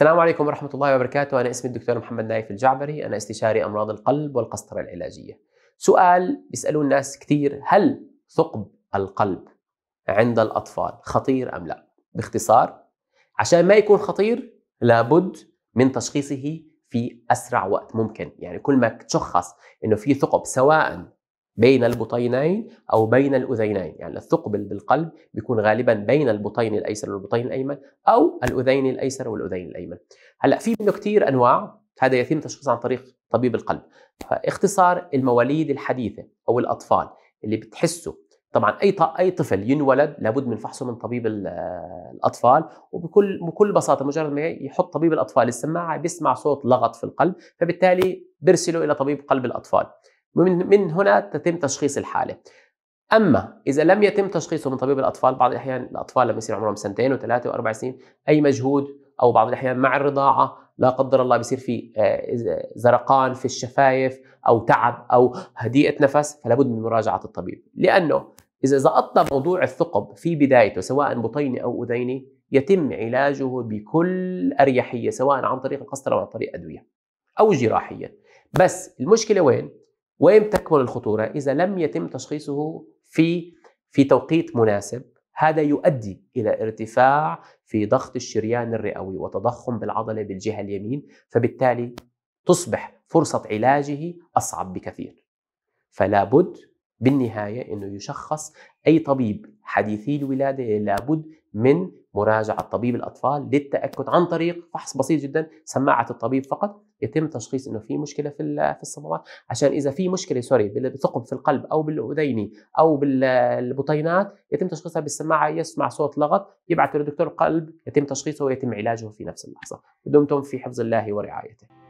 السلام عليكم ورحمة الله وبركاته أنا اسمي الدكتور محمد نايف الجعبري أنا استشاري أمراض القلب والقسطرة العلاجية سؤال بيسألوه الناس كثير هل ثقب القلب عند الأطفال خطير أم لا باختصار عشان ما يكون خطير لابد من تشخيصه في أسرع وقت ممكن يعني كل ما تشخص أنه في ثقب سواء بين البطينين او بين الاذينين يعني الثقب بالقلب بيكون غالبا بين البطين الايسر والبطين الايمن او الاذين الايسر والاذين الايمن هلا في منه كثير انواع هذا يتم تشخيصه عن طريق طبيب القلب فاختصار المواليد الحديثه او الاطفال اللي بتحسوا طبعا اي اي طفل ينولد لابد من فحصه من طبيب الاطفال وبكل بكل بساطه مجرد ما يحط طبيب الاطفال السماعه بيسمع صوت لغط في القلب فبالتالي بيرسله الى طبيب قلب الاطفال من, من هنا تتم تشخيص الحالة اما اذا لم يتم تشخيصه من طبيب الاطفال بعض الاحيان الاطفال لما يصير عمرهم سنتين وثلاثه واربع سنين اي مجهود او بعض الاحيان مع الرضاعه لا قدر الله بيصير في آه، زرقان في الشفايف او تعب او هديئه نفس فلا بد من مراجعه الطبيب لانه اذا زقطنا موضوع الثقب في بدايته سواء بطيني او اذيني يتم علاجه بكل اريحيه سواء عن طريق القسطره او عن طريق ادويه او جراحيا بس المشكله وين وين تكمن الخطورة إذا لم يتم تشخيصه في في توقيت مناسب هذا يؤدي إلى ارتفاع في ضغط الشريان الرئوي وتضخم بالعضلة بالجهة اليمين فبالتالي تصبح فرصة علاجه أصعب بكثير فلا بد بالنهاية أنه يشخص أي طبيب حديثي الولادة لابد من مراجعة طبيب الأطفال للتأكد عن طريق فحص بسيط جدا سماعة الطبيب فقط يتم تشخيص انه في مشكله في في الصمامات عشان اذا في مشكله سوري بالثقب في القلب او بالاذيني او بالبطينات يتم تشخيصها بالسماعه يسمع صوت لغط يبعثه لدكتور القلب يتم تشخيصه ويتم علاجه في نفس اللحظه دمتم في حفظ الله ورعايته